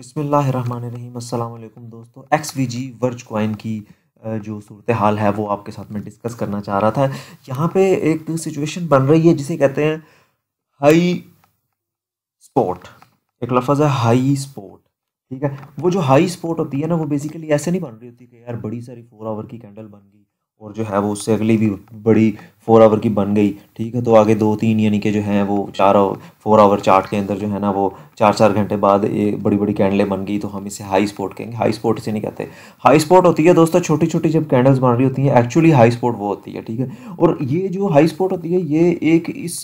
बसमिलकुम दोस्तों X V G Verge coin की जो सूरत हाल है वो आपके साथ में डिस्कस करना चाह रहा था यहाँ पे एक सिचुएशन बन रही है जिसे कहते हैं हाई स्पोर्ट एक लफज है हाई स्पोर्ट ठीक है वो जो हाई स्पोर्ट होती है ना वो बेसिकली ऐसे नहीं बन रही होती कि यार बड़ी सारी फोर आवर की कैंडल बन गई और जो है वो उससे अगली भी बड़ी फोर आवर की बन गई ठीक है तो आगे दो तीन यानी कि जो है वो चार फोर आवर चार्ट के अंदर जो है ना वो चार चार घंटे बाद ये बड़ी बड़ी कैंडलें बन गई तो हम इसे हाई स्पोर्ट कहेंगे हाई स्पोर्ट इसे नहीं कहते हाई स्पोर्ट होती है दोस्तों छोटी छोटी जब कैंडल्स बन रही होती हैं एक्चुअली हाई स्पोर्ट वो होती है ठीक है और ये जो हाई स्पोर्ट होती है ये एक इस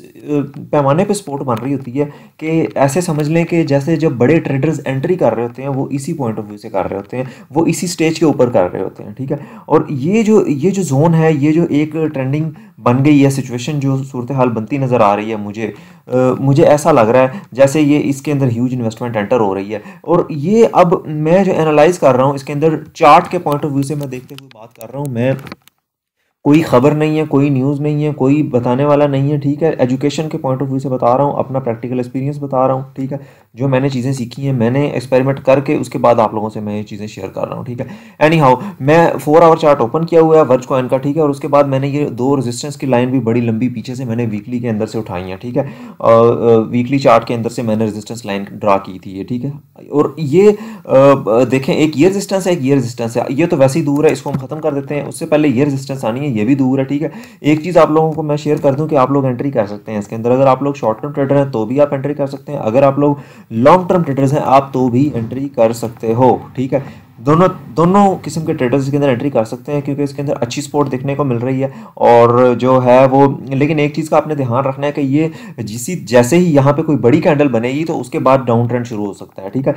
पैमाने पर स्पोर्ट बन रही होती है कि ऐसे समझ लें कि जैसे जब बड़े ट्रेडर्स एंट्री कर रहे होते हैं वो इसी पॉइंट ऑफ व्यू से कर रहे होते हैं वो इसी स्टेज के ऊपर कर रहे होते हैं ठीक है और ये जो ये जो जोन है ये जो एक ट्रेंडिंग बन गई है सिचुएशन जो सूरत हाल बनती नज़र आ रही है मुझे आ, मुझे ऐसा लग रहा है जैसे ये इसके अंदर ह्यूज इन्वेस्टमेंट एंटर हो रही है और ये अब मैं जो एनालाइज कर रहा हूँ इसके अंदर चार्ट के पॉइंट ऑफ व्यू से मैं देखते हुए बात कर रहा हूँ मैं कोई खबर नहीं है कोई न्यूज़ नहीं है कोई बताने वाला नहीं है ठीक है एजुकेशन के पॉइंट ऑफ व्यू से बता रहा हूँ अपना प्रैक्टिकल एक्सपीरियंस बता रहा हूँ ठीक है जो मैंने चीज़ें सीखी हैं मैंने एक्सपेरिमेंट करके उसके बाद आप लोगों से मैं ये चीज़ें शेयर कर रहा हूँ ठीक है एनी हाउ मैं फोर आवर चार्ट ओपन किया हुआ है वर्च कॉइन का ठीक है और उसके बाद मैंने ये दो रेजिस्टेंस की लाइन भी बड़ी लंबी पीछे से मैंने वीकली के अंदर से उठाई हैं ठीक है वीकली चार्ट के अंदर से मैंने रेजिस्टेंस लाइन ड्रा की थी ये ठीक है और ये देखें एक ये रजिस्टेंस है एक ये रजिस्टेंस है ये तो वैसे ही दूर है इसको हम खत्म कर देते हैं उससे पहले ये रजिस्टेंस आनी है ये भी दूर है ठीक है एक चीज़ आप लोगों को मैं शेयर कर दूं कि आप लोग एंट्री कर सकते हैं इसके अंदर अगर आप लोग शॉर्ट टर्म ट्रेडर हैं तो भी आप एंट्री कर सकते हैं अगर आप लोग लॉन्ग टर्म ट्रेडर्स हैं आप तो भी एंट्री कर सकते हो ठीक है दोनों दोनों किस्म के ट्रेडर्स इसके अंदर एंट्री कर सकते हैं क्योंकि इसके अंदर अच्छी सपोर्ट देखने को मिल रही है और जो है वो लेकिन एक चीज़ का आपने ध्यान रखना है कि ये जिस जैसे ही यहाँ पे कोई बड़ी कैंडल बनेगी तो उसके बाद डाउन ट्रेंड शुरू हो सकता है ठीक है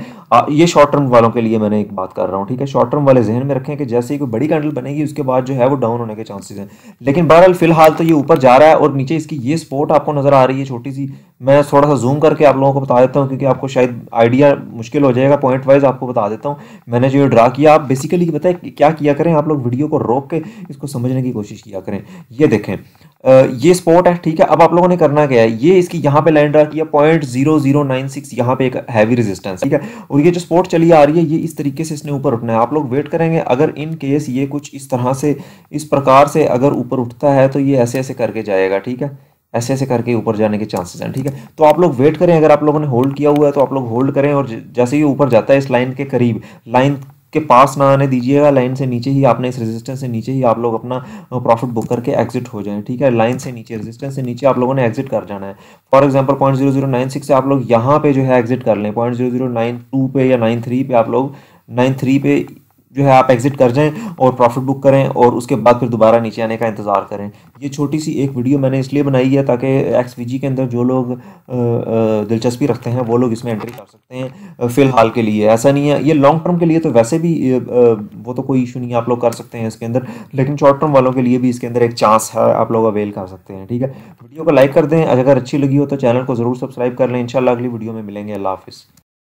ये शॉर्ट टर्म वालों के लिए मैंने एक बात कर रहा हूँ ठीक है शॉर्ट टर्म वाले जहन में रखें कि जैसे ही कोई बड़ी कैंडल बनेगी उसके बाद जो है वो डाउन होने के चांसेज हैं लेकिन बहरहाल फिलहाल तो ये ऊपर जा रहा है और नीचे इसकी ये सपोर्ट आपको नज़र आ रही है छोटी सी मैं थोड़ा सा जूम करके आप लोगों को बता देता हूँ क्योंकि आपको शायद आइडिया मुश्किल हो जाएगा पॉइंट वाइज आपको बता देता हूँ मैंने जो ये ड्रा किया आप बेसिकली बताए क्या किया करें आप लोग वीडियो को रोक के इसको समझने की कोशिश किया करें ये देखें ये स्पॉट है ठीक है अब आप लोगों ने करना क्या है ये इसकी यहाँ पे लाइन ड्रा किया point zero zero nine six यहाँ पे एक हैवी रेजिस्टेंस ठीक है और ये जो स्पॉट चली आ रही है ये इस तरीके से इसने ऊपर उठना है आप लोग वेट करेंगे अगर इन केस ये कुछ इस तरह से इस प्रकार से अगर ऊपर उठता है तो ये ऐसे ऐसे करके जाएगा ठीक है ऐसे ऐसे करके ऊपर जाने के चांसेस हैं ठीक है तो आप लोग वेट करें अगर आप लोगों ने होल्ड किया हुआ है तो आप लोग होल्ड करें और जैसे ही ऊपर जाता है इस लाइन के करीब लाइन के पास ना आने दीजिएगा लाइन से नीचे ही आपने इस रेजिस्टेंस से नीचे ही आप लोग अपना प्रॉफिट बुक करके एग्जिट हो जाएं ठीक है लाइन से नीचे रेजिस्टेंस से नीचे आप लोगों ने एग्जिट कर जाना है for example point zero zero nine six से आप लोग यहाँ पे जो है एग्जिट कर लें point zero zero nine two पे या नाइन थ्री पे आप लोग नाइन थ्री पे जो है आप एग्जिट कर जाएं और प्रॉफिट बुक करें और उसके बाद फिर दोबारा नीचे आने का इंतज़ार करें ये छोटी सी एक वीडियो मैंने इसलिए बनाई है ताकि एक्स के अंदर जो लोग दिलचस्पी रखते हैं वो लोग इसमें एंट्री कर सकते हैं फ़िलहाल के लिए ऐसा नहीं है ये लॉन्ग टर्म के लिए तो वैसे भी वो तो कोई इशू नहीं है आप लोग कर सकते हैं इसके अंदर लेकिन शॉर्ट टर्म वालों के लिए भी इसके अंदर एक चांस है आप लोग अवेल कर सकते हैं ठीक है वीडियो को लाइक कर दें अगर अच्छी लगी हो तो चैनल को ज़रूर सब्सक्राइब कर लें इंशाल्लाह अगली वीडियो में मिलेंगे अल्लाह हाफिज़